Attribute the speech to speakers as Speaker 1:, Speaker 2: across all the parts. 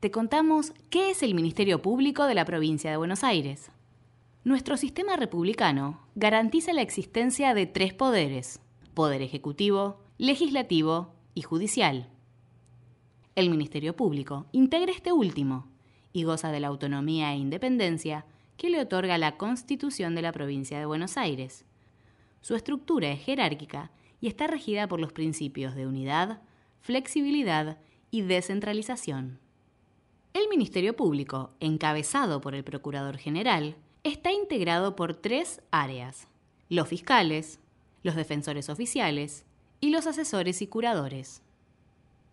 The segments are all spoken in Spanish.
Speaker 1: te contamos qué es el Ministerio Público de la provincia de Buenos
Speaker 2: Aires. Nuestro sistema republicano garantiza la existencia de tres poderes, poder ejecutivo, legislativo y judicial. El Ministerio Público integra este último y goza de la autonomía e independencia que le otorga la Constitución de la provincia de Buenos Aires. Su estructura es jerárquica y está regida por los principios de unidad, flexibilidad y descentralización. El Ministerio Público, encabezado por el Procurador General, está integrado por tres áreas, los fiscales, los defensores oficiales y los asesores y curadores.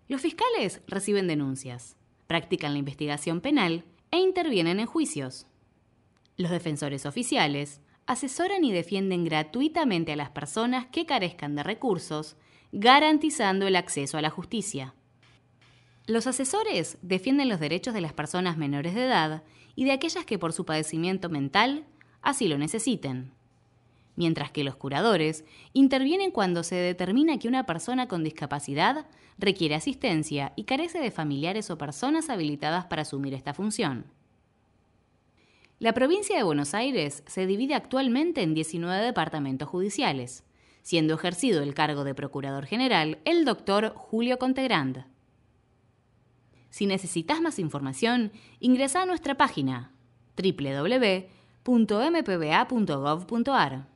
Speaker 2: Los fiscales reciben denuncias, practican la investigación penal e intervienen en juicios. Los defensores oficiales asesoran y defienden gratuitamente a las personas que carezcan de recursos, garantizando el acceso a la justicia. Los asesores defienden los derechos de las personas menores de edad y de aquellas que por su padecimiento mental así lo necesiten. Mientras que los curadores intervienen cuando se determina que una persona con discapacidad requiere asistencia y carece de familiares o personas habilitadas para asumir esta función. La provincia de Buenos Aires se divide actualmente en 19 departamentos judiciales, siendo ejercido el cargo de Procurador General el doctor Julio Contegrand. Si necesitas más información, ingresa a nuestra página
Speaker 1: www.mpba.gov.ar.